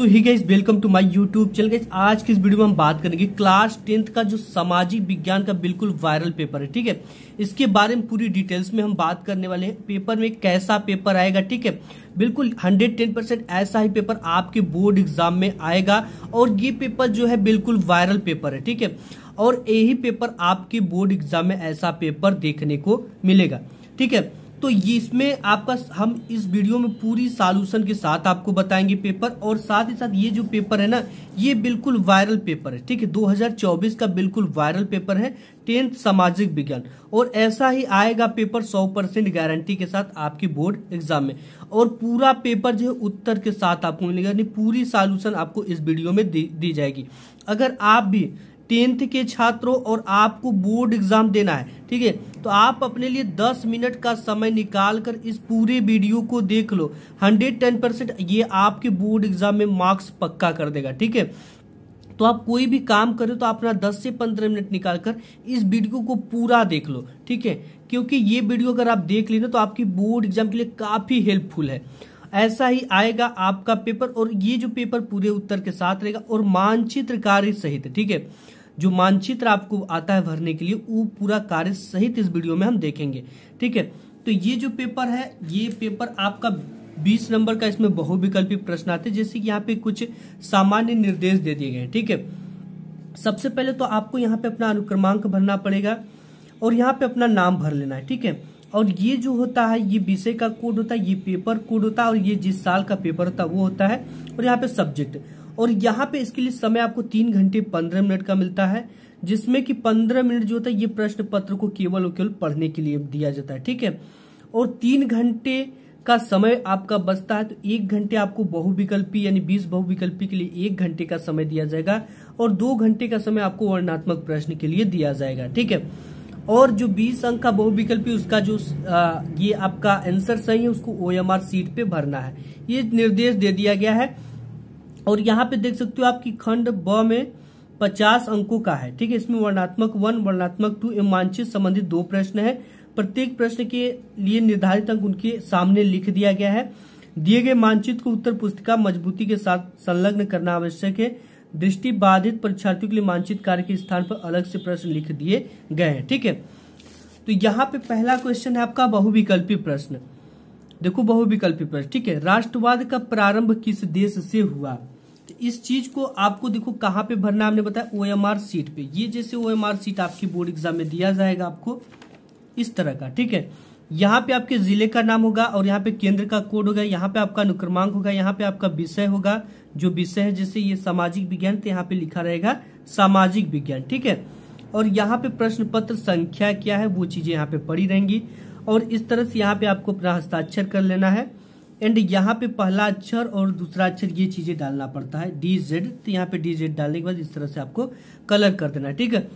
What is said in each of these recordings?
तो hi guys welcome to my YouTube चल गई आज की इस वीडियो में हम बात करेंगे क्लास टेंथ का जो सामाजिक विज्ञान का बिल्कुल वायरल पेपर है ठीक है इसके बारे में पूरी डिटेल्स में हम बात करने वाले हैं पेपर में कैसा पेपर आएगा ठीक है बिल्कुल 110 परसेंट ऐसा ही पेपर आपके बोर्ड एग्जाम में आएगा और ये पेपर जो है बिल्कुल वायरल पेपर है ठीक है और यही पेपर आपके बोर्ड एग्जाम में ऐसा पेपर देखने को मिलेगा ठीक है तो ये इसमें आपका हम इस वीडियो में पूरी सॉल्यूशन के साथ आपको बताएंगे पेपर और साथ ही साथ ये जो पेपर है ना ये बिल्कुल वायरल पेपर है ठीक है 2024 का बिल्कुल वायरल पेपर है टेंथ सामाजिक विज्ञान और ऐसा ही आएगा पेपर 100 परसेंट गारंटी के साथ आपके बोर्ड एग्जाम में और पूरा पेपर जो है उत्तर के साथ आपको मिलेगा यानी पूरी सॉल्यूशन आपको इस वीडियो में दी, दी जाएगी अगर आप भी टेंथ के छात्रों और आपको बोर्ड एग्जाम देना है ठीक है तो आप अपने लिए 10 मिनट का समय निकाल कर इस पूरे वीडियो को देख लो 110 परसेंट ये आपके बोर्ड एग्जाम में मार्क्स पक्का कर देगा ठीक है तो आप कोई भी काम करो तो अपना 10 से 15 मिनट निकाल कर इस वीडियो को पूरा देख लो ठीक है क्योंकि ये वीडियो अगर आप देख लेना तो आपकी बोर्ड एग्जाम के लिए काफ़ी हेल्पफुल है ऐसा ही आएगा आपका पेपर और ये जो पेपर पूरे उत्तर के साथ रहेगा और मानचित्र कार्य सहित ठीक है जो मानचित्र आपको आता है भरने के लिए वो पूरा कार्य सहित इस वीडियो में हम देखेंगे ठीक है तो ये जो पेपर है ये पेपर आपका बीस नंबर का इसमें बहुविकल्पी प्रश्न आते हैं जैसे कि यहाँ पे कुछ सामान्य निर्देश दे दिए गए ठीक है सबसे पहले तो आपको यहाँ पे अपना अनुक्रमांक भरना पड़ेगा और यहाँ पे अपना नाम भर लेना है ठीक है और ये जो होता है ये विषय का कोड होता है ये पेपर कोड होता है और ये जिस साल का पेपर होता है वो होता है और यहाँ पे सब्जेक्ट और यहाँ पे इसके लिए समय आपको तीन घंटे पंद्रह मिनट का मिलता है जिसमें कि पंद्रह मिनट जो होता है ये प्रश्न पत्र को केवल और केवल पढ़ने के लिए दिया जाता है ठीक है और तीन घंटे का समय आपका बचता है तो एक घंटे आपको बहुविकल्पी यानी बीस बहुविकल्पी के लिए एक घंटे का समय दिया जाएगा और दो घंटे का समय आपको वर्णात्मक प्रश्न के लिए दिया जाएगा ठीक है और जो बीस अंक का बहुविकल्पी उसका जो आ, ये आपका आंसर सही है उसको ओ सीट पे भरना है ये निर्देश दे दिया गया है और यहाँ पे देख सकते हो आपकी खंड ब में पचास अंकों का है ठीक है इसमें वर्णात्मक वन वर्णात्मक टू एवं मानचित संबंधित दो प्रश्न है प्रत्येक प्रश्न के लिए निर्धारित अंक उनके सामने लिख दिया गया है दिए गए मानचित को उत्तर पुस्तिका मजबूती के साथ संलग्न करना आवश्यक है दृष्टि बाधित परीक्षार्थियों के लिए मानचित कार्य के स्थान पर अलग से प्रश्न लिख दिए गए हैं ठीक है तो यहाँ पे पहला क्वेश्चन है आपका बहुविकल्पी प्रश्न देखो बहुविकल्पी प्रश्न ठीक है राष्ट्रवाद का प्रारंभ किस देश से हुआ तो इस चीज को आपको देखो कहाँ पे भरना आपने बताया ओ एम आर सीट पे ये जैसे ओ एम आर सीट आपकी बोर्ड एग्जाम में दिया जाएगा आपको इस तरह का ठीक है यहाँ पे आपके जिले का नाम होगा और यहाँ पे केंद्र का कोड होगा यहाँ पे आपका अनुक्रमांक होगा यहाँ पे आपका विषय होगा जो विषय है जैसे ये सामाजिक विज्ञान तो यहाँ पे लिखा रहेगा सामाजिक विज्ञान ठीक है और यहाँ पे प्रश्न पत्र संख्या क्या है वो चीजें यहाँ पे पड़ी रहेंगी और इस तरह से यहाँ पे आपको अपना हस्ताक्षर कर लेना है एंड यहाँ पे पहला अक्षर और दूसरा अक्षर ये चीज़ें डालना पड़ता है डी जेड तो यहाँ पे डी जेड डालने के बाद इस तरह से आपको कलर कर देना है ठीक है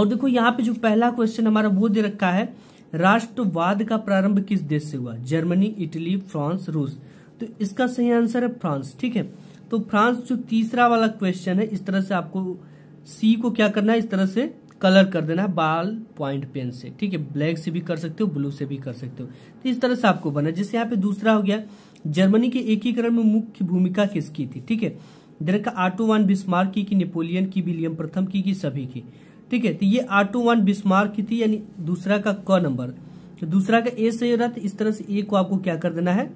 और देखो यहाँ पे जो पहला क्वेश्चन हमारा वो दे रखा है राष्ट्रवाद का प्रारंभ किस देश से हुआ जर्मनी इटली फ्रांस रूस तो इसका सही आंसर है फ्रांस ठीक है तो फ्रांस जो तीसरा वाला क्वेश्चन है इस तरह से आपको सी को क्या करना है इस तरह से कलर कर देना है बाल पॉइंट पेन से ठीक है ब्लैक से भी कर सकते हो ब्लू से भी कर सकते हो तो इस तरह से आपको बना जैसे यहाँ पे दूसरा हो गया जर्मनी के एकीकरण में मुख्य भूमिका किसकी थी ठीक है देर का आटो वन बिस्मार की कि नेपोलियन की विलियम प्रथम की कि सभी की ठीक है तो ये आटो वन बिस्मार की थी यानी दूसरा का क नंबर तो दूसरा का ए रहा था तो इस तरह से ए को आपको क्या कर देना है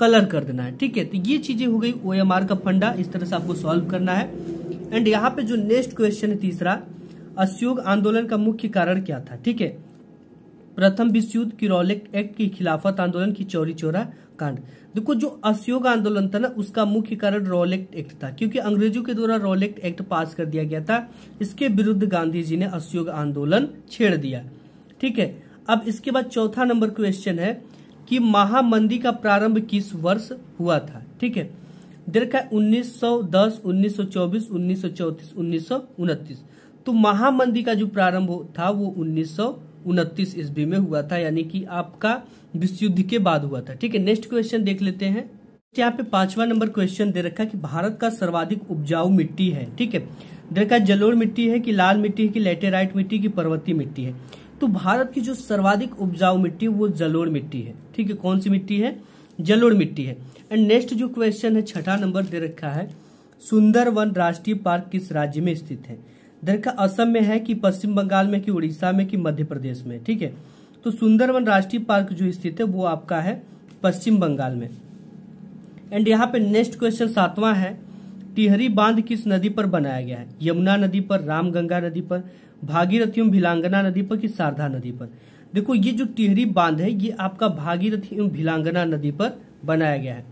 कलर कर देना है ठीक है तो ये चीजें हो गई ओ का फंडा इस तरह से आपको सॉल्व करना है एंड यहाँ पे जो नेक्स्ट क्वेश्चन है तीसरा असयोग आंदोलन का मुख्य कारण क्या था ठीक है प्रथम विश्व युद्ध किरोलिक एक्ट की खिलाफत आंदोलन की चोरी चोरा कांड देखो जो असहयोग आंदोलन था ना उसका मुख्य कारण रोलेक्ट एक्ट था क्योंकि अंग्रेजों के द्वारा रोलेक्ट एक्ट पास कर दिया गया था इसके विरुद्ध गांधी जी ने असयोग आंदोलन छेड़ दिया ठीक है अब इसके बाद चौथा नंबर क्वेश्चन है कि महामंदी का प्रारंभ किस वर्ष हुआ था ठीक है देखा उन्नीस सौ दस उन्नीस सौ चौबीस उन्नीस सौ चौतीस उन्नीस सौ उनतीस तो महामंदी का जो प्रारंभ था वो उन्नीस उनतीस ईस्वी में हुआ था यानी कि आपका विश्व युद्ध के बाद हुआ था ठीक है नेक्स्ट क्वेश्चन देख लेते हैं यहाँ पे पांचवा नंबर क्वेश्चन दे रखा कि भारत का सर्वाधिक उपजाऊ मिट्टी है ठीक है देखा जलोर जलोड़ मिट्टी है कि लाल मिट्टी है कि लेटेराइट मिट्टी की पर्वतीय मिट्टी है तो भारत की जो सर्वाधिक उपजाऊ मिट्टी है वो जलोड़ मिट्टी है ठीक है कौन सी मिट्टी है जलोड़ मिट्टी है एंड नेक्स्ट जो क्वेश्चन है छठा नंबर दे रखा है सुंदरवन राष्ट्रीय पार्क किस राज्य में स्थित है देखा असम में है कि पश्चिम बंगाल में कि उड़ीसा में कि मध्य प्रदेश में ठीक है तो सुंदरवन राष्ट्रीय पार्क जो स्थित है वो आपका है पश्चिम बंगाल में एंड यहाँ पे नेक्स्ट क्वेश्चन सातवां है टिहरी बांध किस नदी पर बनाया गया है यमुना नदी पर रामगंगा नदी पर भागीरथी एवं भिलांगना नदी पर कि शारदा नदी पर देखो ये जो टिहरी बांध है ये आपका भागीरथी एवं भिलांगना नदी पर बनाया गया है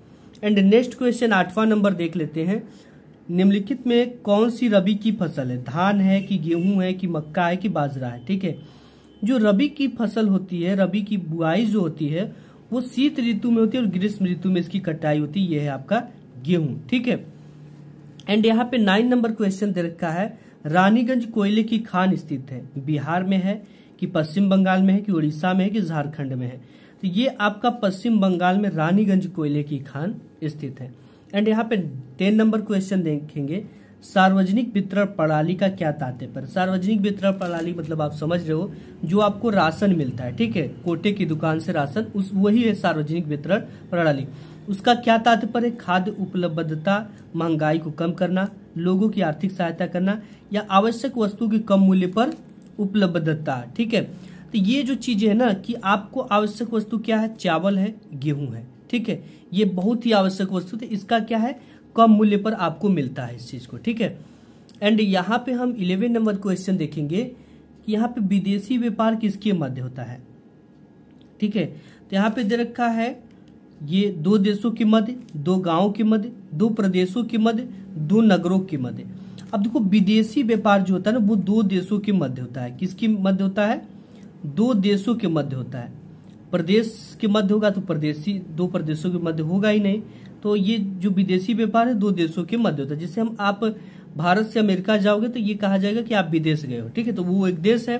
एंड नेक्स्ट क्वेश्चन आठवां नंबर देख लेते हैं निम्नलिखित में कौन सी रबी की फसल है धान है कि गेहूं है कि मक्का है कि बाजरा है ठीक है जो रबी की फसल होती है रबी की बुआई जो होती है वो शीत ऋतु में होती है और ग्रीष्म ऋतु में इसकी कटाई होती है ये है आपका गेहूं ठीक है एंड यहाँ पे नाइन नंबर क्वेश्चन दे रखा है रानीगंज कोयले की खान स्थित है बिहार में है कि पश्चिम बंगाल में है कि उड़ीसा में है कि झारखंड में है तो ये आपका पश्चिम बंगाल में रानीगंज कोयले की खान स्थित है एंड यहाँ पे टेन नंबर क्वेश्चन देखेंगे सार्वजनिक वितरण प्रणाली का क्या तात्पर्य पर सार्वजनिक वितरण प्रणाली मतलब आप समझ रहे हो जो आपको राशन मिलता है ठीक है कोटे की दुकान से राशन उस वही है सार्वजनिक वितरण प्रणाली उसका क्या तात्पर्य है खाद्य उपलब्धता महंगाई को कम करना लोगों की आर्थिक सहायता करना या आवश्यक वस्तु की कम मूल्य पर उपलब्धता ठीक है तो ये जो चीजें है ना कि आपको आवश्यक वस्तु क्या है चावल है गेहूं है ठीक है ये बहुत ही आवश्यक वस्तु थी इसका क्या है कम मूल्य पर आपको मिलता है इस चीज को ठीक है एंड यहाँ पे हम इलेवन नंबर क्वेश्चन देखेंगे कि यहाँ पे विदेशी व्यापार किसके मध्य होता है ठीक है तो यहाँ पे दे रखा है ये दो देशों के मध्य दो गांव के मध्य दो प्रदेशों के मध्य दो नगरों के मध्य अब देखो विदेशी व्यापार जो होता है ना वो दो देशों के मध्य होता है किसके मध्य होता है दो देशों के मध्य होता है प्रदेश के मध्य होगा तो प्रदेशी दो प्रदेशों के मध्य होगा ही नहीं तो ये जो विदेशी व्यापार है दो देशों के मध्य होता है जैसे हम आप भारत से अमेरिका जाओगे तो ये कहा जाएगा कि आप विदेश गए हो ठीक है तो वो एक देश है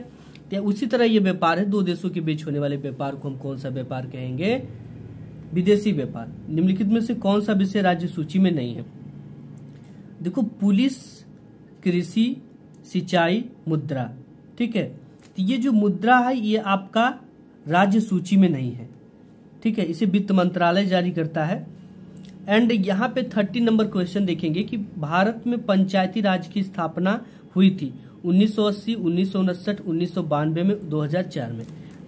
तो उसी तरह ये व्यापार है दो देशों के बीच होने वाले व्यापार को हम कौन सा व्यापार कहेंगे विदेशी व्यापार निम्नलिखित में से कौन सा विषय राज्य सूची में नहीं है देखो पुलिस कृषि सिंचाई मुद्रा ठीक है तो ये जो मुद्रा है ये आपका राज्य सूची में नहीं है ठीक है इसे वित्त मंत्रालय जारी करता है एंड यहाँ पे थर्टी नंबर क्वेश्चन देखेंगे कि भारत में पंचायती राज की स्थापना हुई थी 1980, सौ 1992 में 2004 में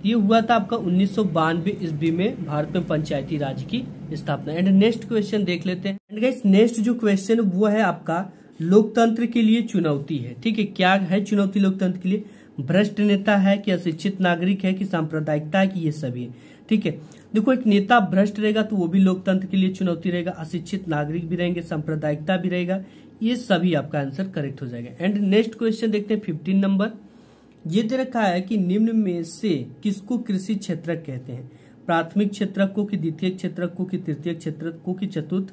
ये हुआ था आपका उन्नीस सौ ईस्वी में भारत में पंचायती राज की स्थापना एंड नेक्स्ट क्वेश्चन देख लेते हैं एंड गाइस नेक्स्ट जो क्वेश्चन वो है आपका लोकतंत्र के लिए चुनौती है ठीक है क्या है चुनौती लोकतंत्र के लिए भ्रष्ट नेता है कि अशिक्षित नागरिक है कि सांप्रदायिकता है कि ये सभी है ठीक है देखो एक नेता भ्रष्ट रहेगा तो वो भी लोकतंत्र के लिए चुनौती रहेगा अशिक्षित नागरिक भी रहेंगे सांप्रदायिकता भी रहेगा ये सभी आपका आंसर करेक्ट हो जाएगा एंड नेक्स्ट क्वेश्चन देखते हैं फिफ्टीन नंबर ये दे रखा है कि निम्न में से किसको कृषि क्षेत्र कहते हैं प्राथमिक क्षेत्र को कि द्वितीय क्षेत्र को कि तृतीय क्षेत्र को कि चतुर्थ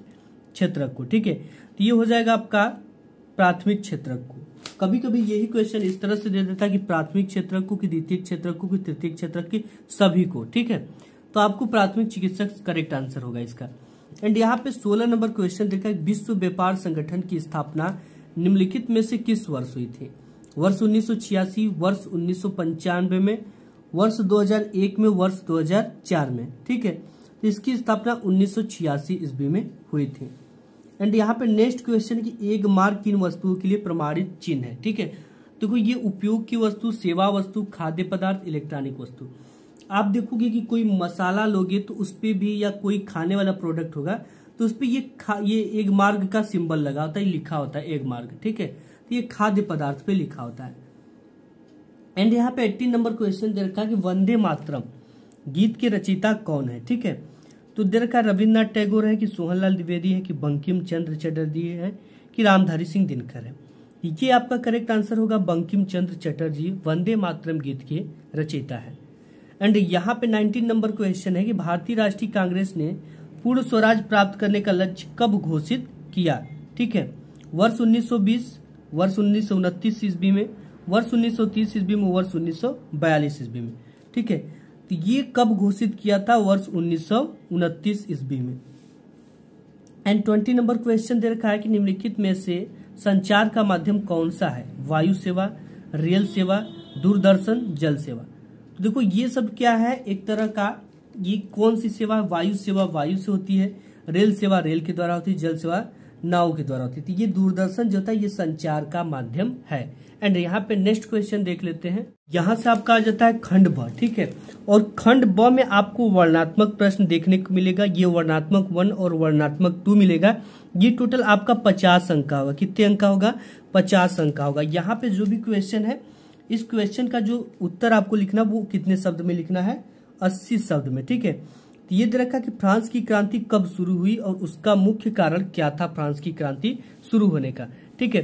क्षेत्र को ठीक है तो ये हो जाएगा आपका प्राथमिक क्षेत्र को कभी कभी यही क्वेश्चन इस तरह से दे देता है कि प्राथमिक को कि द्वितीय को कि तृतीय क्षेत्र की सभी को ठीक है तो आपको प्राथमिक चिकित्सक करेक्ट आंसर होगा इसका एंड यहाँ पे सोलह नंबर क्वेश्चन देखा है विश्व व्यापार संगठन की स्थापना निम्नलिखित में से किस वर्ष हुई थी वर्ष उन्नीस वर्ष उन्नीस में वर्ष दो में वर्ष दो में ठीक है तो इसकी स्थापना उन्नीस छियासी ईस्वी में हुई थी एंड यहाँ पे नेक्स्ट क्वेश्चन की एक मार्क किन वस्तुओं के लिए प्रमाणित चिन्ह है ठीक है देखो ये उपयोग की वस्तु सेवा वस्तु खाद्य पदार्थ इलेक्ट्रॉनिक वस्तु आप देखोगे कि कोई मसाला लोगे तो उस पर भी या कोई खाने वाला प्रोडक्ट होगा तो उस पर ये ये एक मार्ग का सिंबल लगा होता है लिखा होता है एक मार्ग ठीक है तो ये खाद्य पदार्थ पे लिखा होता है एंड यहाँ पे एट्टीन नंबर क्वेश्चन दे रखा है कि वंदे मातरम गीत के रचिता कौन है ठीक है तो देर का रविन्द्रनाथ टैगोर है कि सोहनलाल द्विवेदी है कि बंकिम चंद्र चटर्जी है कि रामधारी सिंह दिनकर है ये आपका करेक्ट आंसर होगा बंकिम चंद्र चटर्जी वंदे मातरम गीत के रचयिता है एंड यहाँ पे नाइनटीन नंबर क्वेश्चन है कि भारतीय राष्ट्रीय कांग्रेस ने पूर्ण स्वराज प्राप्त करने का लक्ष्य कब घोषित किया ठीक है वर्ष 1920 वर्ष उन्नीस ईस्वी में वर्ष 1930 ईस्वी में वर्ष 1942 ईस्वी में ठीक है तो ये कब घोषित किया था वर्ष उन्नीस ईस्वी में एंड ट्वेंटी नंबर क्वेश्चन दे रखा है कि निम्नलिखित में से संचार का माध्यम कौन सा है वायु सेवा रेल सेवा दूरदर्शन जल सेवा तो देखो ये सब क्या है एक तरह का ये कौन सी सेवा वायु सेवा वायु से होती है रेल सेवा रेल के द्वारा होती है जल सेवा नाव के द्वारा होती थी ये दूरदर्शन जो था ये संचार का माध्यम है एंड यहाँ पे नेक्स्ट क्वेश्चन देख लेते हैं यहाँ से आपका आ जाता है खंड ब ठीक है और खंड ब में आपको वर्णात्मक प्रश्न देखने को मिलेगा ये वर्णात्मक वन और वर्णात्मक टू मिलेगा ये टोटल आपका पचास अंक का होगा कितने अंक का होगा पचास अंक का होगा यहाँ पे जो भी क्वेश्चन है इस क्वेश्चन का जो उत्तर आपको लिखना वो कितने शब्द में लिखना है अस्सी शब्द में ठीक है तो ये दे रखा कि फ्रांस की क्रांति कब शुरू हुई और उसका मुख्य कारण क्या था फ्रांस की क्रांति शुरू होने का ठीक है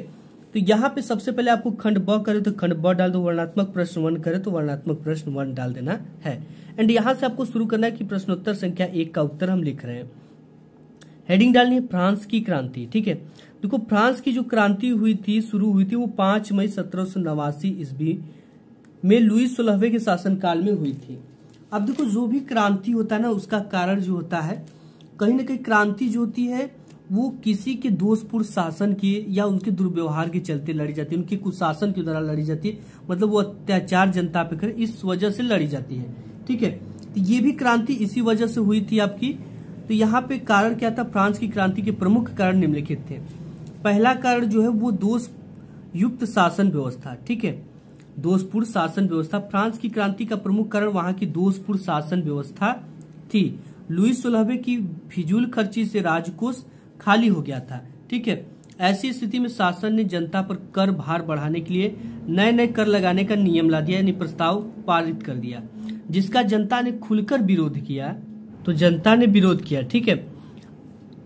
तो यहाँ पे सबसे पहले आपको खंड ब करे तो खंड ब डाल दो वर्णात्मक प्रश्न वन करे तो वर्णात्मक प्रश्न वन डाल देना है एंड यहाँ से आपको शुरू करना है कि प्रश्नोत्तर संख्या एक का उत्तर हम लिख रहे हैं हेडिंग डालनी है फ्रांस की क्रांति ठीक है देखो फ्रांस की जो क्रांति हुई थी शुरू हुई थी वो पांच मई सत्रह सौ नवासी ईस्वी में लुई सोलहवे के शासनकाल में हुई थी अब देखो जो भी क्रांति होता है ना उसका कारण जो होता है कहीं ना कहीं क्रांति जो होती है वो किसी के दोषपूर्ण शासन के या उनके दुर्व्यवहार के चलते लड़ी जाती है उनके कुशासन के द्वारा लड़ी जाती है मतलब वो अत्याचार जनता पे कर इस वजह से लड़ी जाती है ठीक है तो ये भी क्रांति इसी वजह से हुई थी आपकी तो यहाँ पे कारण क्या था फ्रांस की क्रांति के प्रमुख कारण निम्नलिखित थे पहला कारण जो है वो दोष युक्त शासन व्यवस्था ठीक है दोषपूर्ण शासन व्यवस्था फ्रांस की क्रांति का प्रमुख कारण वहां की दोषपूर्ण शासन व्यवस्था थी लुई सोलहवे की फिजूल खर्ची से राजकोष खाली हो गया था ठीक है ऐसी स्थिति में शासन ने जनता पर कर भार बढ़ाने के लिए नए नए कर लगाने का नियम ला दिया यानी प्रस्ताव पारित कर दिया जिसका जनता ने खुलकर विरोध किया तो जनता ने विरोध किया ठीक है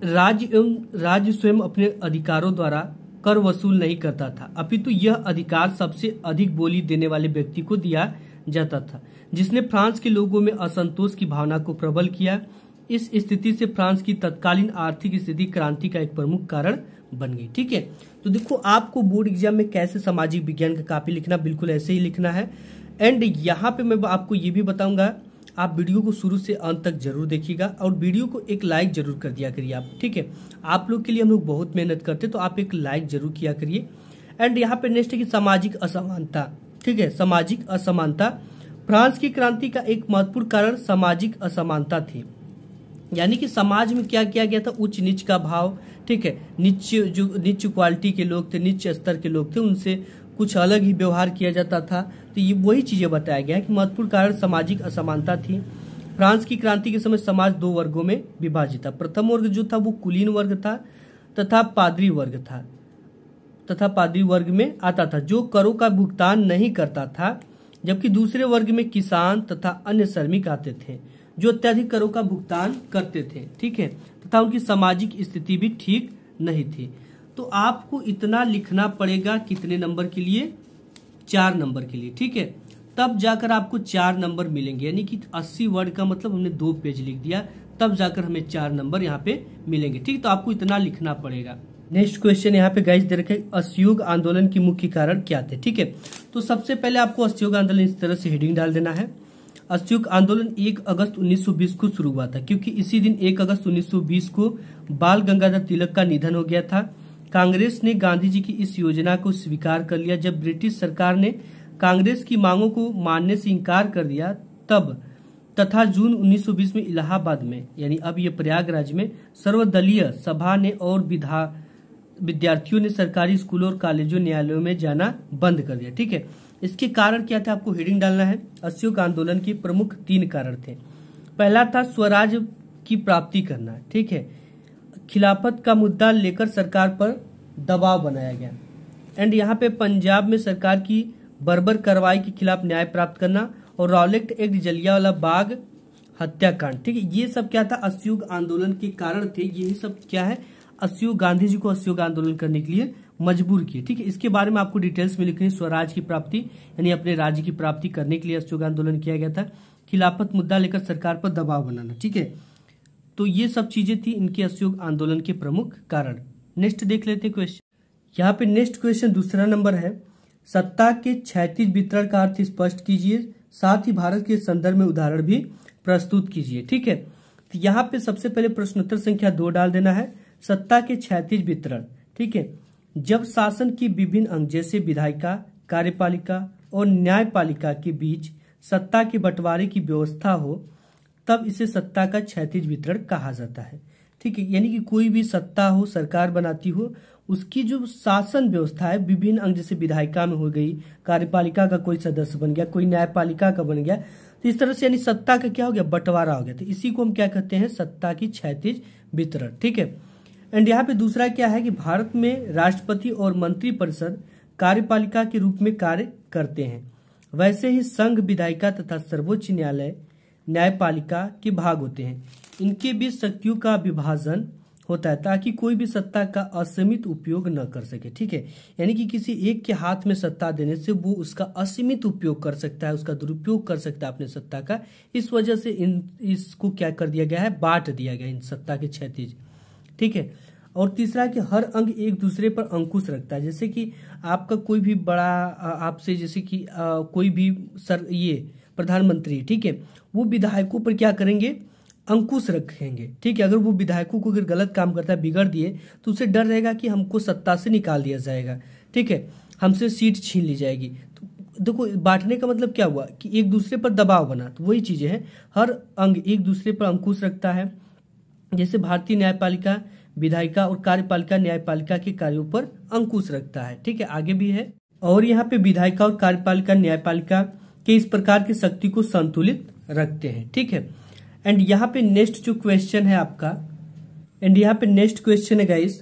राज्य एवं राज्य स्वयं अपने अधिकारों द्वारा कर वसूल नहीं करता था अपितु तो यह अधिकार सबसे अधिक बोली देने वाले व्यक्ति को दिया जाता था जिसने फ्रांस के लोगों में असंतोष की भावना को प्रबल किया इस स्थिति से फ्रांस की तत्कालीन आर्थिक स्थिति क्रांति का एक प्रमुख कारण बन गई ठीक है तो देखो आपको बोर्ड एग्जाम में कैसे सामाजिक विज्ञान का कापी लिखना बिल्कुल ऐसे ही लिखना है एंड यहाँ पे मैं आपको ये भी बताऊंगा आप वीडियो को शुरू से अंत तक जरूर देखिएगा और वीडियो को एक लाइक जरूर कर दिया करिए आप ठीक है आप लोग के लिए हम लोग बहुत मेहनत करते तो आप एक लाइक जरूर किया करिए एंड यहाँ पे नेक्स्ट है कि सामाजिक असमानता ठीक है सामाजिक असमानता फ्रांस की क्रांति का एक महत्वपूर्ण कारण सामाजिक असमानता थी यानी कि समाज में क्या किया गया था उच्च नीच का भाव ठीक है नीच जो नीच क्वालिटी के लोग थे नीच स्तर के लोग थे उनसे कुछ अलग ही व्यवहार किया जाता था तो ये वही चीज़ें बताया गया कि महत्वपूर्ण कारण सामाजिक असमानता थी फ्रांस की क्रांति के समय समाज दो वर्गों में विभाजित था प्रथम वर्ग जो था वो कुलीन वर्ग था तथा पादरी वर्ग था तथा पादरी वर्ग में आता था जो करों का भुगतान नहीं करता था जबकि दूसरे वर्ग में किसान तथा अन्य श्रमिक आते थे जो अत्यधिक करों का भुगतान करते थे ठीक है तथा उनकी सामाजिक स्थिति भी ठीक नहीं थी तो आपको इतना लिखना पड़ेगा कितने नंबर के लिए चार नंबर के लिए ठीक है तब जाकर आपको चार नंबर मिलेंगे यानी कि अस्सी वर्ड का मतलब हमने दो पेज लिख दिया तब जाकर हमें चार नंबर यहाँ पे मिलेंगे ठीक तो आपको इतना लिखना पड़ेगा नेक्स्ट क्वेश्चन यहाँ पे गाइस दे रखे असहयोग आंदोलन के मुख्य कारण क्या थे ठीक है तो सबसे पहले आपको असहयोग आंदोलन इस तरह से हेडिंग डाल देना है असहयोग आंदोलन एक अगस्त उन्नीस को शुरू हुआ था क्योंकि इसी दिन एक अगस्त उन्नीस को बाल गंगाधर तिलक का निधन हो गया था कांग्रेस ने गांधी जी की इस योजना को स्वीकार कर लिया जब ब्रिटिश सरकार ने कांग्रेस की मांगों को मानने से इनकार कर दिया तब तथा जून 1920 में इलाहाबाद में यानी अब ये प्रयागराज में सर्वदलीय सभा ने और विधा विद्यार्थियों ने सरकारी स्कूलों और कॉलेजों न्यायालयों में जाना बंद कर दिया ठीक है इसके कारण क्या था आपको हेडिंग डालना है अस्यों आंदोलन के प्रमुख तीन कारण थे पहला था स्वराज की प्राप्ति करना ठीक है खिलाफत का मुद्दा लेकर सरकार पर दबाव बनाया गया एंड यहाँ पे पंजाब में सरकार की बर्बर कार्रवाई के खिलाफ न्याय प्राप्त करना और रॉलेक्ट एक्ट वाला बाग हत्याकांड ठीक है ये सब क्या था असहयोग आंदोलन के कारण थे यही सब क्या है असहयोग गांधी जी को असहयोग आंदोलन करने के लिए मजबूर किए ठीक है इसके बारे में आपको डिटेल्स में लिखनी स्वराज की प्राप्ति यानी अपने राज्य की प्राप्ति करने के लिए असहयोग आंदोलन किया गया था खिलाफत मुद्दा लेकर सरकार पर दबाव बनाना ठीक है तो ये सब चीजें थी इनके असहयोग आंदोलन के प्रमुख कारण नेक्स्ट देख लेते हैं क्वेश्चन यहाँ पे नेक्स्ट क्वेश्चन दूसरा नंबर है सत्ता के क्षैतिज वितरण का अर्थ स्पष्ट कीजिए साथ ही भारत के संदर्भ में उदाहरण भी प्रस्तुत कीजिए ठीक है तो यहाँ पे सबसे पहले प्रश्नोत्तर संख्या दो डाल देना है सत्ता के क्षैतिज वितरण ठीक है जब शासन की विभिन्न अंग जैसे विधायिका कार्यपालिका और न्यायपालिका के बीच सत्ता के बंटवारे की व्यवस्था हो तब इसे सत्ता का क्षैतिज वितरण कहा जाता है ठीक है यानी कि कोई भी सत्ता हो सरकार बनाती हो उसकी जो शासन व्यवस्था है विभिन्न अंग जैसे विधायिका में हो गई कार्यपालिका का कोई सदस्य बन गया कोई न्यायपालिका का बन गया तो इस तरह से यानी सत्ता का क्या हो गया बंटवारा हो गया तो इसी को हम क्या कहते हैं सत्ता की क्षैतिज वितरण ठीक है एंड यहाँ पे दूसरा क्या है कि भारत में राष्ट्रपति और मंत्रिपरिषद कार्यपालिका के रूप में कार्य करते हैं वैसे ही संघ विधायिका तथा सर्वोच्च न्यायालय न्यायपालिका के भाग होते हैं इनके बीच शक्तियों का विभाजन होता है ताकि कोई भी सत्ता का असीमित उपयोग न कर सके ठीक है यानी कि किसी एक के हाथ में सत्ता देने से वो उसका असीमित उपयोग कर सकता है उसका दुरुपयोग कर सकता है अपने सत्ता का इस वजह से इन इसको क्या कर दिया गया है बांट दिया गया इन सत्ता के क्षतिज ठीक है और तीसरा कि हर अंग एक दूसरे पर अंकुश रखता है जैसे कि आपका कोई भी बड़ा आपसे जैसे कि कोई भी सर ये प्रधानमंत्री ठीक है वो विधायकों पर क्या करेंगे अंकुश रखेंगे ठीक है अगर वो विधायकों को अगर गलत काम करता है बिगड़ दिए तो उसे डर रहेगा कि हमको सत्ता से निकाल दिया जाएगा ठीक है हमसे सीट छीन ली जाएगी तो देखो बांटने का मतलब क्या हुआ कि एक दूसरे पर दबाव बना तो वही चीज़ें हैं हर अंग एक दूसरे पर अंकुश रखता है जैसे भारतीय न्यायपालिका विधायिका और कार्यपालिका न्यायपालिका के कार्यों पर अंकुश रखता है ठीक है आगे भी है और यहाँ पे विधायिका और कार्यपालिका न्यायपालिका कि इस प्रकार की शक्ति को संतुलित रखते हैं ठीक है एंड यहाँ पे नेक्स्ट जो क्वेश्चन है आपका एंड यहाँ पे नेक्स्ट क्वेश्चन है गाइस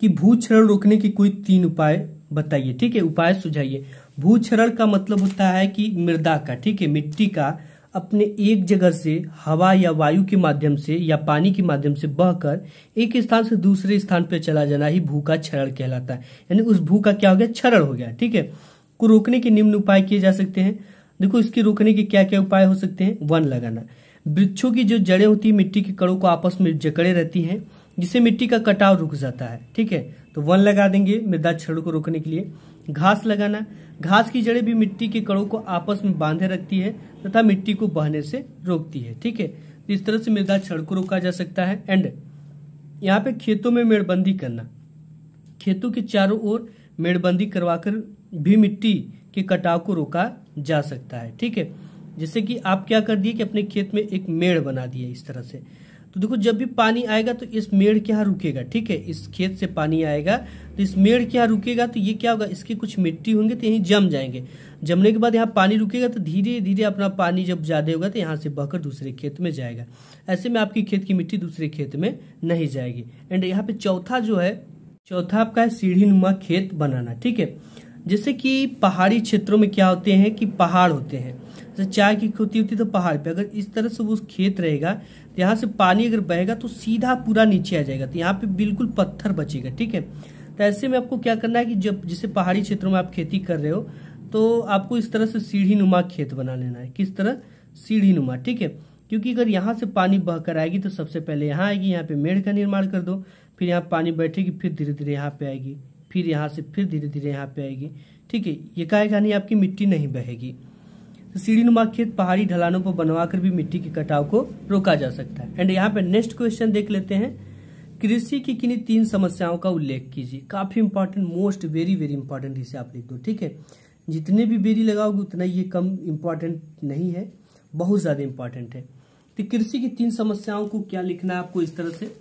कि भू क्षरण रोकने के कोई तीन उपाय बताइए ठीक है उपाय सुझाइए भू क्षरण का मतलब होता है कि मृदा का ठीक है मिट्टी का अपने एक जगह से हवा या वायु के माध्यम से या पानी के माध्यम से बहकर एक स्थान से दूसरे स्थान पर चला जाना ही भू का क्षरण कहलाता है यानी उस भू का क्या हो गया क्षरण हो गया ठीक है को रोकने के निम्न उपाय किए जा सकते हैं देखो इसके रोकने के क्या क्या उपाय हो सकते हैं वन लगाना वृक्षों की जो जड़ें होती है मिट्टी के कड़ों को आपस में जकड़े रहती हैं जिससे मिट्टी का कटाव रुक जाता है ठीक है तो वन लगा देंगे मृदा क्षण को रोकने के लिए घास लगाना घास की जड़ें भी मिट्टी के कड़ों को आपस में बांधे रखती है तथा मिट्टी को बहने से रोकती है ठीक है तो इस तरह से मृदा क्षण को रोका जा सकता है एंड यहाँ पे खेतों में मेड़बंदी करना खेतों के चारों ओर मेड़बंदी करवाकर भी मिट्टी के कटाव को रोका जा सकता है ठीक है जैसे कि आप क्या कर दिए कि अपने खेत में एक मेड़ बना दिए इस तरह से तो देखो जब भी पानी आएगा तो इस मेड़ के यहाँ रुकेगा ठीक है इस खेत से पानी आएगा तो इस मेड़ के यहाँ रुकेगा तो ये क्या होगा इसके कुछ मिट्टी होंगे तो यहीं जम जाएंगे जमने के बाद यहाँ पानी रुकेगा तो धीरे धीरे अपना पानी जब ज़्यादा होगा तो यहाँ से बहकर दूसरे खेत में जाएगा ऐसे में आपकी खेत की मिट्टी दूसरे खेत में नहीं जाएगी एंड यहाँ पे चौथा जो है चौथा आपका है सीढ़ी नुमा खेत बनाना ठीक है जैसे कि पहाड़ी क्षेत्रों में क्या होते हैं कि पहाड़ होते हैं जैसे चाय की खेती होती है तो पहाड़ पे अगर इस तरह से वो खेत रहेगा तो यहाँ से पानी अगर बहेगा तो सीधा पूरा नीचे आ जाएगा तो यहाँ पे बिल्कुल पत्थर बचेगा ठीक है तो ऐसे में आपको क्या करना है कि जब जैसे पहाड़ी क्षेत्रों में आप खेती कर रहे हो तो आपको इस तरह से सीढ़ी नुमा खेत बना लेना है किस तरह सीढ़ी नुमा ठीक है क्योंकि अगर यहाँ से पानी बह कर आएगी तो सबसे पहले यहाँ आएगी यहाँ पे मेढ़ का निर्माण कर दो फिर यहाँ पानी बैठेगी फिर धीरे धीरे यहाँ पे आएगी फिर यहाँ से फिर धीरे धीरे यहाँ पे आएगी ठीक है ये कहा यानी आपकी मिट्टी नहीं बहेगी तो सीढ़ी नुमा खेत पहाड़ी ढलानों पर बनवाकर भी मिट्टी के कटाव को रोका जा सकता है एंड यहाँ पे नेक्स्ट क्वेश्चन देख लेते हैं कृषि की किन्हीं तीन समस्याओं का उल्लेख कीजिए काफी important most very very important इसे आप लिख दो ठीक है जितने भी बेरी लगाओगे उतना ये कम इम्पॉर्टेंट नहीं है बहुत ज़्यादा इम्पॉर्टेंट है तो कृषि की तीन समस्याओं को क्या लिखना है आपको इस तरह से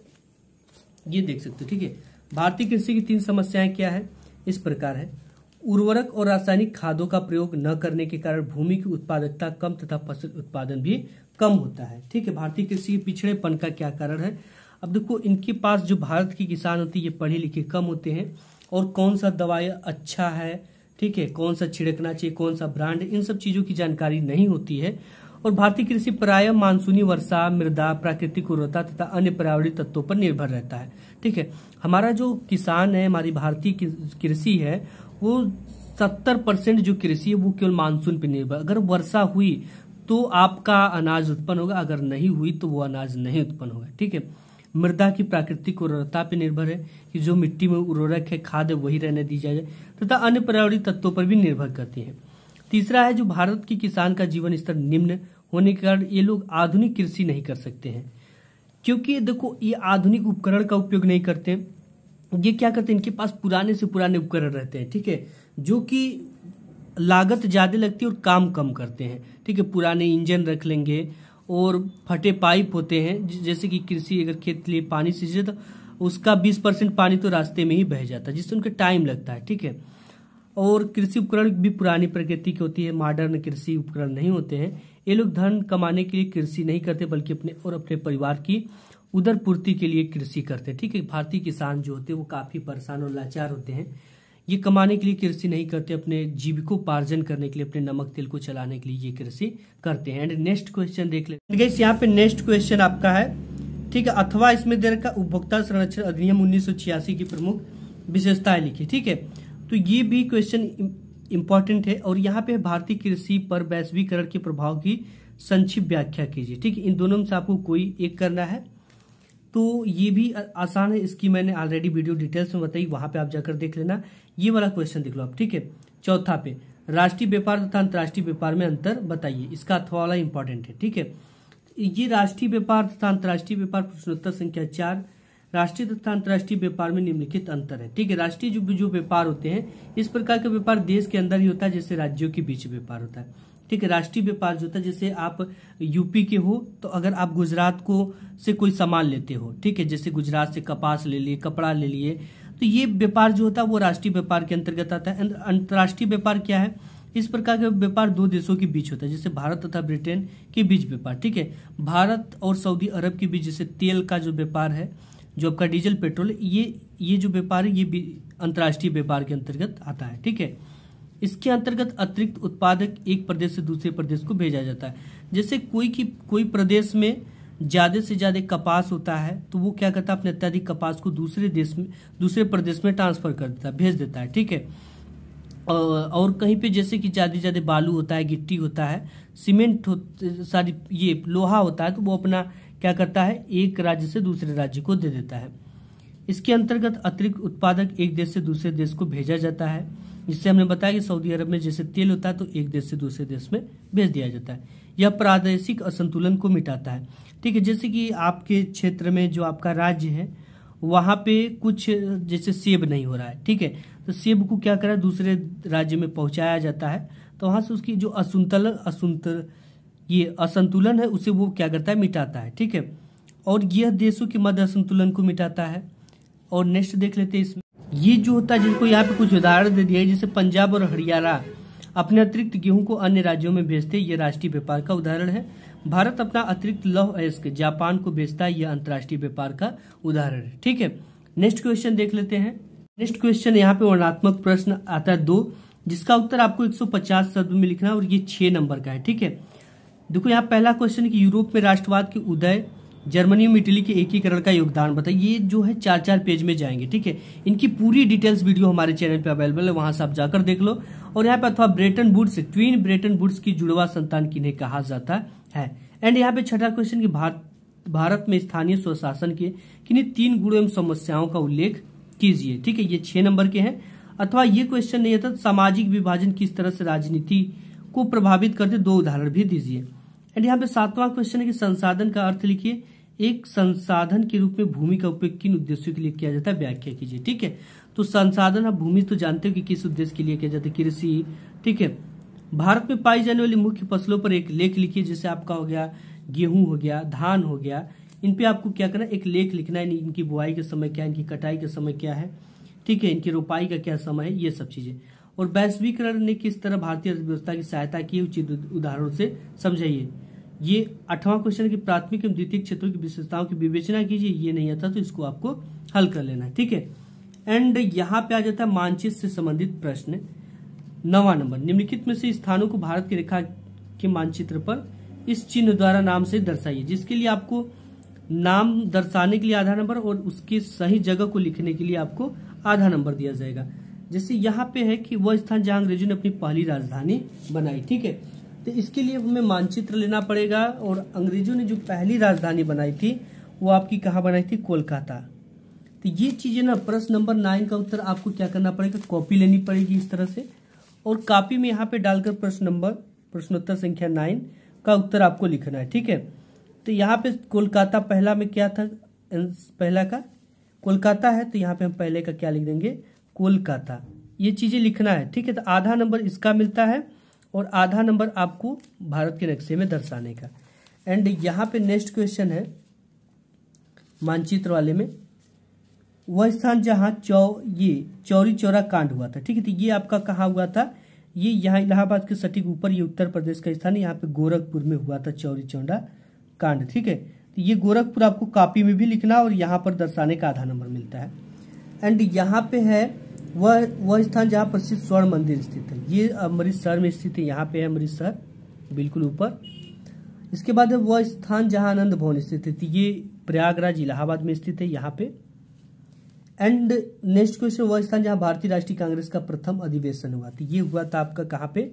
ये देख सकते हो ठीक है भारतीय कृषि की तीन समस्याएं क्या है इस प्रकार है उर्वरक और रासायनिक खादों का प्रयोग न करने के कारण भूमि की उत्पादकता कम तथा फसल उत्पादन भी कम होता है ठीक है भारतीय कृषि के पिछड़ेपन का क्या कारण है अब देखो इनके पास जो भारत के किसान होते हैं ये पढ़े लिखे कम होते हैं और कौन सा दवाई अच्छा है ठीक है कौन सा छिड़कना चाहिए कौन सा ब्रांड इन सब चीज़ों की जानकारी नहीं होती है और भारतीय कृषि प्राय मानसूनी वर्षा मृदा प्राकृतिक उर्वरता तथा अन्य पर्यावरणीय तत्वों पर निर्भर रहता है ठीक है हमारा जो किसान है हमारी भारतीय कृषि है वो सत्तर परसेंट जो कृषि है वो केवल मानसून पर निर्भर अगर वर्षा हुई तो आपका अनाज उत्पन्न होगा अगर नहीं हुई तो वो अनाज नहीं उत्पन्न होगा ठीक है मृदा की प्राकृतिक उर्वरता पर निर्भर है कि जो मिट्टी में उर्वरक है खाद है वही रहने दी जाए तथा अन्य पर्यावरणीय तत्वों पर भी निर्भर करती है तीसरा है जो भारत के किसान का जीवन स्तर निम्न होने के कारण ये लोग आधुनिक कृषि नहीं कर सकते हैं क्योंकि देखो ये आधुनिक उपकरण का उपयोग नहीं करते ये क्या करते हैं इनके पास पुराने से पुराने उपकरण रहते हैं ठीक है जो कि लागत ज़्यादा लगती है और काम कम करते हैं ठीक है पुराने इंजन रख लेंगे और फटे पाइप होते हैं जैसे कि कृषि अगर खेत लिए पानी सिंचे तो उसका बीस परसेंट पानी तो रास्ते में ही बह जाता है जिससे उनका टाइम लगता है ठीक है और कृषि उपकरण भी पुरानी प्रकृति की होती है मॉडर्न कृषि उपकरण नहीं होते हैं ये लोग धन कमाने के लिए कृषि नहीं करते बल्कि अपने और अपने परिवार की उधर पूर्ति के लिए कृषि करते हैं ठीक है भारतीय किसान जो होते हैं वो काफ़ी परेशान और लाचार होते हैं ये कमाने के लिए कृषि नहीं करते अपने जीविकोपार्जन करने के लिए अपने नमक तेल को चलाने के लिए ये कृषि करते हैं एंड नेक्स्ट क्वेश्चन देख ले यहाँ पे नेक्स्ट क्वेश्चन आपका है ठीक है अथवा इसमें देर का उपभोक्ता संरक्षण अधिनियम उन्नीस की प्रमुख विशेषताएं लिखी ठीक है तो ये भी क्वेश्चन इंपॉर्टेंट है और यहाँ पे भारतीय कृषि पर वैश्वीकरण के प्रभाव की संक्षिप्त व्याख्या कीजिए ठीक है इन दोनों में से आपको कोई एक करना है तो ये भी आसान है इसकी मैंने ऑलरेडी वीडियो डिटेल्स में बताई वहां पे आप जाकर देख लेना ये वाला क्वेश्चन देख लो आप ठीक है चौथा पे राष्ट्रीय व्यापार तथा अंतर्राष्ट्रीय व्यापार में अंतर बताइए इसका अथवा वाला इंपॉर्टेंट है ठीक है ये राष्ट्रीय व्यापार तथा अंतर्राष्ट्रीय व्यापार प्रश्नोत्तर संख्या चार राष्ट्रीय तथा अंतर्राष्ट्रीय व्यापार में निम्नलिखित अंतर है ठीक है राष्ट्रीय जो जो व्यापार होते हैं इस प्रकार का व्यापार देश के अंदर ही होता है जैसे राज्यों के बीच व्यापार होता है ठीक है राष्ट्रीय व्यापार जो होता है जैसे आप यूपी के हो तो अगर आप गुजरात को से कोई सामान लेते हो ठीक है जैसे गुजरात से कपास ले लिए कपड़ा ले लिए तो ये व्यापार जो होता है वो राष्ट्रीय व्यापार के अंतर्गत आता है अंतर्राष्ट्रीय व्यापार क्या है इस प्रकार का व्यापार दो देशों के बीच होता है जैसे भारत तथा ब्रिटेन के बीच व्यापार ठीक है भारत और सऊदी अरब के बीच जैसे तेल का जो व्यापार है जो आपका डीजल पेट्रोल ये ये जो व्यापार है ये अंतर्राष्ट्रीय व्यापार के अंतर्गत आता है ठीक है इसके अंतर्गत अतिरिक्त उत्पादक एक प्रदेश से दूसरे प्रदेश को भेजा जाता है जैसे कोई की कोई प्रदेश में ज़्यादा से ज़्यादा कपास होता है तो वो क्या करता है अपने अत्यधिक कपास को दूसरे देश में दूसरे प्रदेश में ट्रांसफर कर देता है भेज देता है ठीक है और कहीं पे जैसे कि ज़्यादा से ज़्यादा बालू होता है गिट्टी होता है सीमेंट हो, सारी ये लोहा होता है तो वो अपना क्या करता है एक राज्य से दूसरे राज्य को दे देता है इसके अंतर्गत अतिरिक्त उत्पादक एक देश से दूसरे देश को भेजा जाता है जिससे हमने बताया कि सऊदी अरब में जैसे तेल होता है तो एक देश से दूसरे देश में भेज दिया जाता है यह प्रादेशिक असंतुलन को मिटाता है ठीक है जैसे कि आपके क्षेत्र में जो आपका राज्य है वहाँ पे कुछ जैसे सेब नहीं हो रहा है ठीक है तो सेब को क्या करा दूसरे राज्य में पहुँचाया जाता है तो वहाँ से उसकी जो असंतुलन असंतुलन ये असंतुलन है उसे वो क्या करता है मिटाता है ठीक है और यह देशों के मध्य असंतुलन को मिटाता है और नेक्स्ट देख लेते हैं इसमें ये जो होता है जिनको यहाँ पे कुछ उदाहरण दे दिया है जैसे पंजाब और हरियाणा अपने अतिरिक्त गेहूं को अन्य राज्यों में भेजते ये राष्ट्रीय व्यापार का उदाहरण है भारत अपना अतिरिक्त लौह अयस्क जापान को बेचता है यह अंतर्राष्ट्रीय व्यापार का उदाहरण है ठीक है नेक्स्ट क्वेश्चन देख लेते हैं नेक्स्ट क्वेश्चन यहाँ पे वर्णात्मक प्रश्न आता है दो जिसका उत्तर आपको 150 शब्द में लिखना है और ये छह नंबर का है ठीक है देखो यहाँ पहला क्वेश्चन कि यूरोप में राष्ट्रवाद के उदय जर्मनी में इटली के एकीकरण का योगदान बताइए ये जो है चार चार पेज में जाएंगे ठीक है इनकी पूरी डिटेल्स वीडियो हमारे चैनल पे अवेलेबल है वहां से आप जाकर देख लो और यहाँ पे अथवा Bretton Woods twin Bretton Woods की जुड़वा संतान किन्हें कहा जाता है एंड यहाँ पे छठा क्वेश्चन की भारत भारत में स्थानीय स्वशासन के किन्हीं तीन गुणों एवं समस्याओं का उल्लेख कीजिए ठीक है ये छह नंबर के हैं अथवा ये क्वेश्चन नहीं था तो सामाजिक विभाजन किस तरह से राजनीति को प्रभावित करते दो उदाहरण भी दीजिए एंड यहाँ पे सातवां क्वेश्चन है कि संसाधन का अर्थ लिखिए एक संसाधन के रूप में भूमि का उपयोग किन उद्देश्यों के लिए किया जाता है व्याख्या कीजिए ठीक है तो संसाधन आप भूमि तो जानते हो कि किस उद्देश्य के लिए किया जाता है कृषि ठीक है भारत में पाई जाने वाली मुख्य फसलों पर एक लेख लिखिए जैसे आपका हो गया गेहूं हो गया धान हो गया इन पे आपको क्या करना एक लेख लिखना है इनकी बुआई का समय क्या है इनकी कटाई का समय क्या है ठीक है इनकी रोपाई का क्या समय है ये सब चीजें और वैश्वीकरण ने किस तरह भारतीय अर्थव्यवस्था की सहायता की उचित उदाहरणों से समझाइए ये अठवां क्वेश्चन की प्राथमिक एवं द्वितीय क्षेत्रों की विशेषताओं की विवेचना कीजिए ये नहीं आता तो इसको आपको हल कर लेना है ठीक है एंड यहाँ पे आ जाता है मानचित्र से संबंधित प्रश्न नवा नंबर निम्नलिखित में से स्थानों को भारत की रेखा के मानचित्र पर इस चिन्ह द्वारा नाम से दर्शाइए जिसके लिए आपको नाम दर्शाने के लिए आधार नंबर और उसकी सही जगह को लिखने के लिए आपको आधार नंबर दिया जाएगा जैसे यहाँ पे है कि वह स्थान जहां अंग्रेजों ने अपनी पहली राजधानी बनाई ठीक है तो इसके लिए हमें मानचित्र लेना पड़ेगा और अंग्रेजों ने जो पहली राजधानी बनाई थी वो आपकी कहाँ बनाई थी कोलकाता तो ये चीज़ें ना प्रश्न नंबर नाइन का उत्तर आपको क्या करना पड़ेगा कॉपी लेनी पड़ेगी इस तरह से और कापी में यहाँ पे डालकर प्रश्न नंबर प्रश्नोत्तर संख्या नाइन का उत्तर आपको लिखना है ठीक है तो यहाँ पे कोलकाता पहला में क्या था पहला का कोलकाता है तो यहाँ पे हम पहले का क्या लिख देंगे कोलकाता ये चीज़ें लिखना है ठीक है तो आधा नंबर इसका मिलता है और आधा नंबर आपको भारत के नक्शे में दर्शाने का एंड यहाँ पे नेक्स्ट क्वेश्चन है मानचित्र वाले में वह स्थान जहाँ चौ ये चौरी चौरा कांड हुआ था ठीक है तो ये आपका कहाँ हुआ था ये यहाँ इलाहाबाद के सटीक ऊपर ये उत्तर प्रदेश का स्थान यहाँ पे गोरखपुर में हुआ था चौरी चौरा कांड ठीक है तो ये गोरखपुर आपको कापी में भी लिखना और यहाँ पर दर्शाने का आधा नंबर मिलता है एंड यहाँ पे है वह वह स्थान जहाँ प्रसिद्ध स्वर्ण मंदिर स्थित है ये अमृतसर में स्थित है यहाँ पे है अमृतसर बिल्कुल ऊपर इसके बाद वह स्थान जहाँ आनंद भवन स्थित है ये प्रयागराज इलाहाबाद में स्थित है यहाँ पे एंड नेक्स्ट क्वेश्चन वह स्थान जहाँ भारतीय राष्ट्रीय कांग्रेस का प्रथम अधिवेशन हुआ था ये हुआ था आपका कहाँ पे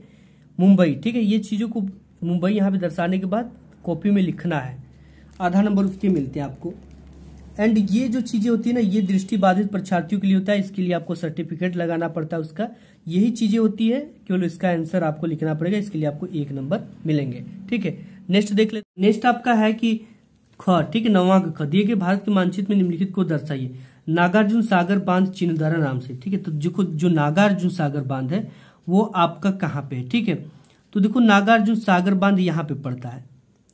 मुंबई ठीक है ये चीज़ों को मुंबई यहाँ पे दर्शाने के बाद कॉपी में लिखना है आधा नंबर उसके मिलते हैं आपको एंड ये जो चीज़ें होती है ना ये दृष्टि बाधित परीक्षार्थियों के लिए होता है इसके लिए आपको सर्टिफिकेट लगाना पड़ता है उसका यही चीज़ें होती है केवल इसका आंसर आपको लिखना पड़ेगा इसके लिए आपको एक नंबर मिलेंगे ठीक है नेक्स्ट देख ले नेक्स्ट आपका है कि ख ठीक है नवा ख दिए कि भारत के मानचित्र में निम्नलिखित को दर्शाइए नागार्जुन सागर बांध चीन द्वारा नाम से ठीक है तो देखो जो नागार्जुन सागर बांध है वो आपका कहाँ पे है ठीक है तो देखो नागार्जुन सागर बांध यहाँ पे पड़ता है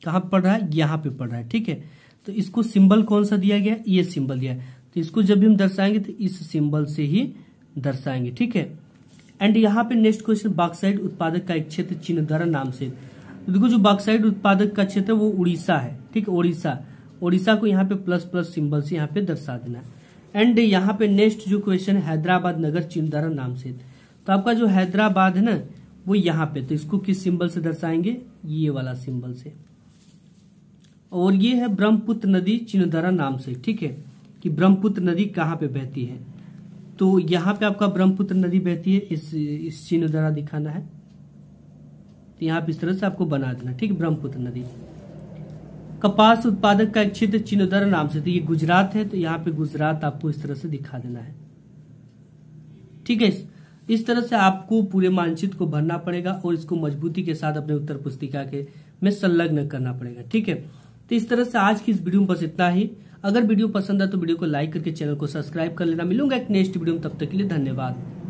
कहाँ पड़ रहा है यहाँ पे पड़ रहा है ठीक है तो इसको सिंबल कौन सा दिया गया ये सिंबल दिया तो इसको जब भी हम दर्शाएंगे तो इस सिंबल से ही दर्शाएंगे ठीक है एंड यहाँ पे नेक्स्ट क्वेश्चन बाक्साइड उत्पादक का एक क्षेत्र चिन्ह नाम से तो देखो जो बाक्साइड उत्पादक का क्षेत्र वो उड़ीसा है ठीक है उड़ीसा उड़ीसा को यहाँ पे प्लस प्लस सिंबल से यहाँ पे दर्शा देना एंड यहाँ पे नेक्स्ट जो क्वेश्चन है हैदराबाद नगर चिन्ह नाम से तो आपका जो हैदराबाद है ना वो यहाँ पे तो इसको किस सिंबल से दर्शाएंगे ये वाला सिंबल से और ये है ब्रह्मपुत्र नदी चिन्हधरा नाम से ठीक है कि ब्रह्मपुत्र नदी कहाँ पे बहती है तो यहाँ पे आपका ब्रह्मपुत्र नदी बहती है इस इस चिन्हधरा दिखाना है तो यहाँ पे इस तरह से आपको बना देना ठीक ब्रह्मपुत्र नदी कपास उत्पादक का एक क्षेत्र चिन्होदरा नाम से तो ये गुजरात है तो यहाँ पे गुजरात आपको इस तरह से दिखा देना है ठीक है इस तरह से आपको पूरे मानचित्र को भरना पड़ेगा और इसको मजबूती के साथ अपने उत्तर पुस्तिका के में संलग्न करना पड़ेगा ठीक है तो इस तरह से आज की इस वीडियो में बस इतना ही अगर वीडियो पसंद है तो वीडियो को लाइक करके चैनल को सब्सक्राइब कर लेना मिलूंगा एक नेक्स्ट वीडियो में तब तक के लिए धन्यवाद